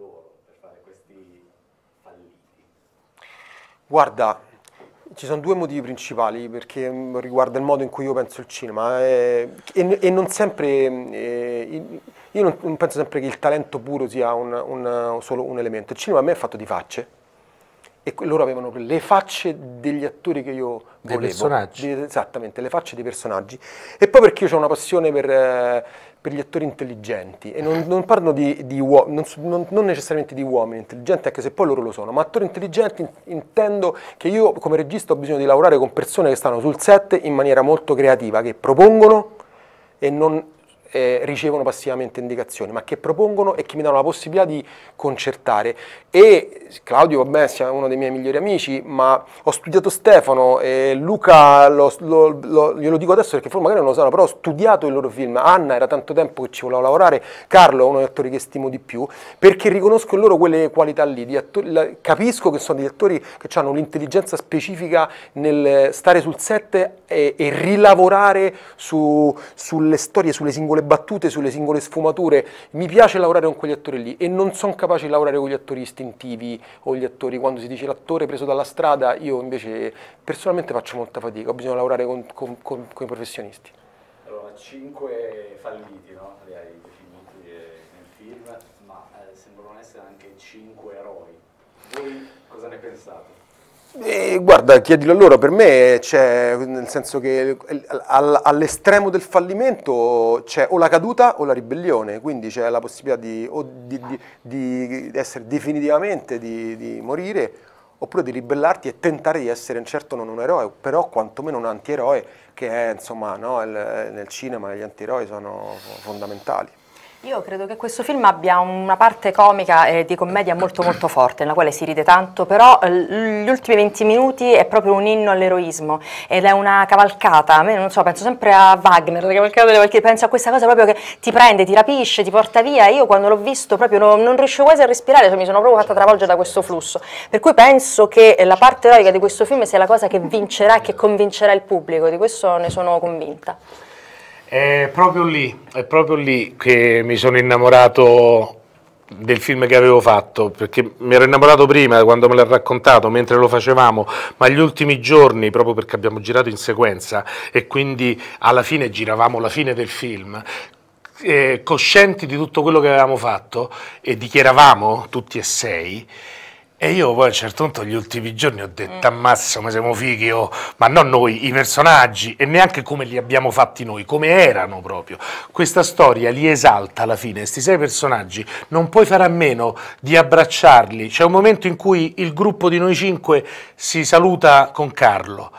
loro per fare questi falliti? Guarda, ci sono due motivi principali perché mm, riguarda il modo in cui io penso il cinema eh, e, e, non sempre, eh, io non, non, penso sempre che il talento puro sia un, un, solo un elemento, il cinema a me è fatto di facce, e loro avevano le facce degli attori che io volevo. Dei personaggi. Di, esattamente, le facce dei personaggi. E poi perché io ho una passione per, eh, per gli attori intelligenti, e non, non parlo di, di uomini, non, non, necessariamente di uomini intelligenti, anche se poi loro lo sono, ma attori intelligenti intendo che io come regista ho bisogno di lavorare con persone che stanno sul set in maniera molto creativa, che propongono e non eh, ricevono passivamente indicazioni, ma che propongono e che mi danno la possibilità di concertare. E Claudio, vabbè, sia uno dei miei migliori amici, ma ho studiato Stefano, e Luca, lo, lo, lo, glielo dico adesso perché forse magari non lo sanno, però ho studiato il loro film, Anna era tanto tempo che ci volevo lavorare, Carlo è uno degli attori che stimo di più, perché riconosco in loro quelle qualità lì, attori, la, capisco che sono degli attori che hanno un'intelligenza specifica nel stare sul set e, e rilavorare su, sulle storie, sulle singole singole battute, sulle singole sfumature. Mi piace lavorare con quegli attori lì e non sono capace di lavorare con gli attori istintivi o gli attori quando si dice l'attore preso dalla strada, io invece personalmente faccio molta fatica, ho bisogno di lavorare con, con, con, con i professionisti. Allora, 5 falliti, no? Li hai definiti eh, nel film, ma eh, sembrano essere anche 5 eroi. Voi cosa ne pensate? Eh, guarda, chiedilo a loro, per me c'è, nel senso che all'estremo del fallimento c'è o la caduta o la ribellione, quindi c'è la possibilità di, di, di, di essere definitivamente, di, morire, oppure di ribellarti e tentare di essere certo non un eroe, però quantomeno un antieroe, che è, insomma, no, il, nel cinema gli antieroi sono fondamentali. Io credo che questo film abbia una parte comica e di commedia molto molto forte, nella quale si ride tanto, però eh, gli ultimi 20 minuti è proprio un inno all'eroismo ed è una cavalcata, a me non so, penso sempre a Wagner, la cavalcata delle Valchirie, penso a questa cosa proprio che ti prende, ti rapisce, ti porta via, io quando l'ho visto proprio non, non riuscivo quasi a respirare, cioè mi sono proprio fatta travolgere da questo flusso, per cui penso che la parte eroica di questo film sia la cosa che vincerà e che convincerà il pubblico, di questo ne sono convinta. È proprio lì, è proprio lì che mi sono innamorato del film che avevo fatto, perché mi ero innamorato prima quando me l'ha raccontato, mentre lo facevamo, ma gli ultimi giorni, proprio perché abbiamo girato in sequenza e quindi alla fine giravamo la fine del film, eh, coscienti di tutto quello che avevamo fatto e dichiaravamo tutti e sei, e io poi a un certo punto gli ultimi giorni ho detto ammazza come siamo fighi, oh. ma non noi, i personaggi e neanche come li abbiamo fatti noi, come erano proprio. Questa storia li esalta alla fine, questi sei personaggi non puoi fare a meno di abbracciarli. C'è un momento in cui il gruppo di noi cinque si saluta con Carlo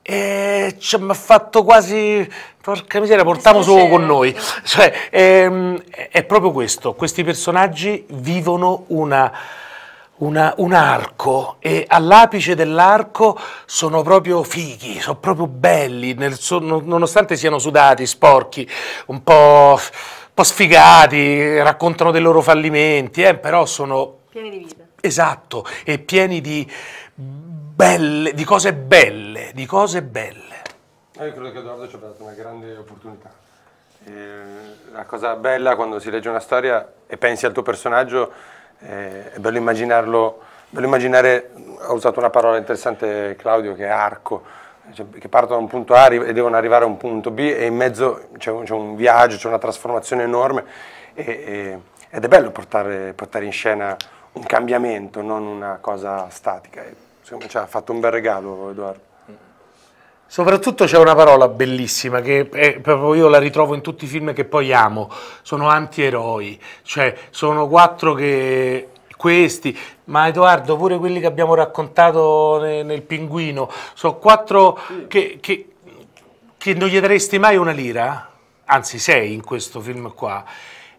e ci ha fatto quasi porca miseria, portiamo solo con noi. Cioè, è, ehm, è proprio questo, questi personaggi vivono una una, un arco e all'apice dell'arco sono proprio fighi, sono proprio belli, nel, nonostante siano sudati, sporchi, un po', un po', sfigati, raccontano dei loro fallimenti, eh, però sono... Pieni di vita. Esatto, e pieni di, belle, di cose belle, di cose belle. Eh, io credo che Edoardo ci abbia dato una grande opportunità. Eh, la cosa bella quando si legge una storia e pensi al tuo personaggio eh, è bello immaginarlo, bello immaginare, ha usato una parola interessante Claudio che è arco, cioè, che partono da un punto A e devono arrivare a un punto B e in mezzo c'è un, un, viaggio, c'è una trasformazione enorme e, e, ed è bello portare, portare, in scena un cambiamento, non una cosa statica. E, secondo me ci ha fatto un bel regalo Edoardo. Soprattutto c'è una parola bellissima che è, proprio io la ritrovo in tutti i film che poi amo, sono antieroi, cioè sono quattro che questi, ma Edoardo pure quelli che abbiamo raccontato nel, nel Pinguino, sono quattro che, che, che non gli daresti mai una lira, anzi sei in questo film qua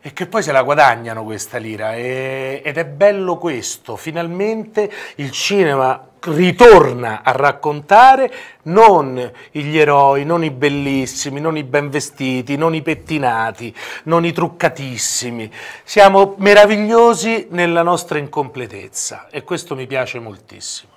e che poi se la guadagnano questa lira e, ed è bello questo, finalmente il cinema ritorna a raccontare non gli eroi, non i bellissimi, non i ben vestiti, non i pettinati, non i truccatissimi. Siamo meravigliosi nella nostra incompletezza e questo mi piace moltissimo.